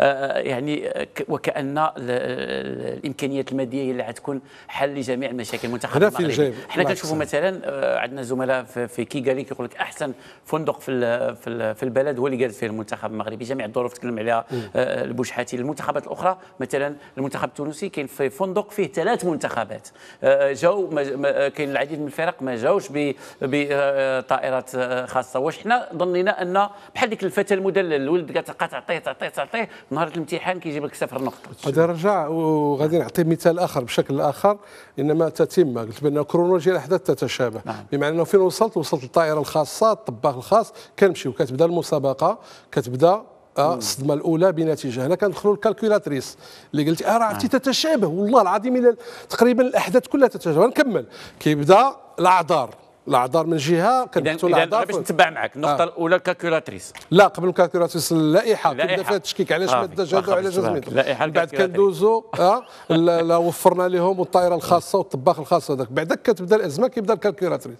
آه، آه، يعني آه، وكان الامكانيات الماديه هي اللي غتكون حل لجميع المشاكل المنتخب المغربي حنا كنشوفوا مثلا عندنا زملاء في كيغالي كيقول لك احسن فندق في في البلد هو اللي قاد فيه المنتخب المغربي جميع الظروف تكلم عليها البوشحاتي المنتخبات الاخرى مثلا المنتخب التونسي كاين في فندق فيه ثلاث منتخبات جاو كاين العديد من الفرق ما جاوش بطائرات خاصه واش حنا ظنينا ان بحال ديك الفتى المدلل الولد قال تعطيه تعطيه تعطيه نهار الامتحان كيجيب لك صفر نقطه غادي نرجع وغادي نعطي مثال اخر بشكل اخر انما تتم قلت بان كرونولوجيا الاحداث تتشابه نعم. بمعنى انه فين وصلت وصلت للطائره الخاصه الطباخ الخاص كنمشيو كتبدا المسابقه كتبدا آه، الصدمه الاولى بنتيجه هنا كندخلوا الكالكولاتريس اللي قلت اه راه عرفتي تتشابه والله العظيم تقريبا الاحداث كلها تتشابه نكمل كيبدا الاعذار الاعذار من جهه كنبحثوا الاعذار باش نتبع معك النقطه آه. الاولى ككوراتريس لا قبل الكالكولاتريس اللائحه كنبدا فيها التشكيك علاش آه، ما داش هذا وعلاش زميلته من بعد كندوزو آه لا وفرنا لهم الطائره الخاصه والطباخ الخاص هذاك بعد كتبدا الازمه كيبدا الكالكولاتريس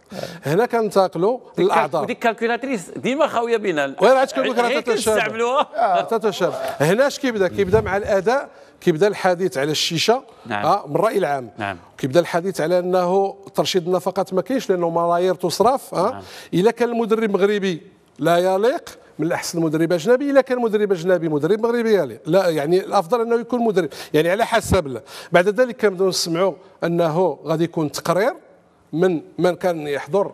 هنا كننتقلوا للاعذار وديك الكالكولاتريس ديما خاويه بينا وين عاد كنقول لك راه تتشابه هنا اش كيبدا كيبدا مع الاداء كيبدا الحديث على الشيشه نعم. آه من الراي العام نعم. كيبدا الحديث على انه ترشيد النفقات ما كاينش لانه ملايير تصرف آه نعم. كان المدرب مغربي لا يليق من الاحسن مدرب اجنبي الا كان مدرب اجنبي مدرب مغربي يعني لا يعني الافضل انه يكون مدرب يعني على حسب له. بعد ذلك كنبداو نسمعوا انه غادي يكون تقرير من من كان يحضر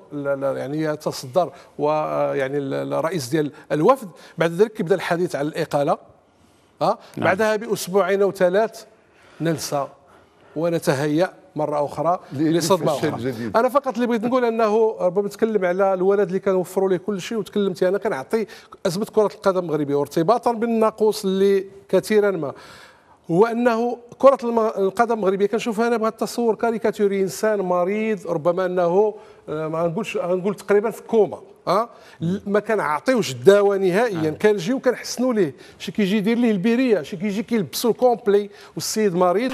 يعني يتصدر ويعني آه، الرئيس ديال الوفد بعد ذلك كيبدا الحديث على الاقاله ها نعم. بعدها باسبوعين او ثلاث ننسى ونتهيأ مرة أخرى لصدمة أخرى جديد. أنا فقط اللي بغيت نقول أنه ربما نتكلم على الولد اللي وفروا ليه كل شيء وتكلمت أنا كنعطي أزمة كرة القدم المغربية وارتباطا بالناقوس اللي كثيرا ما هو انه كره القدم المغربيه كنشوفها انا بهذا التصور كاريكاتوري انسان مريض ربما انه آه، ما نقولش نقول تقريبا في كوما أه؟ ما كنعطيوش الدواء نهائيا آه. نعم. كنجيو كنحسنوا ليه شي كيجي يدير ليه البيريه شي كيجي كيلبسو الكومبلي والسيد مريض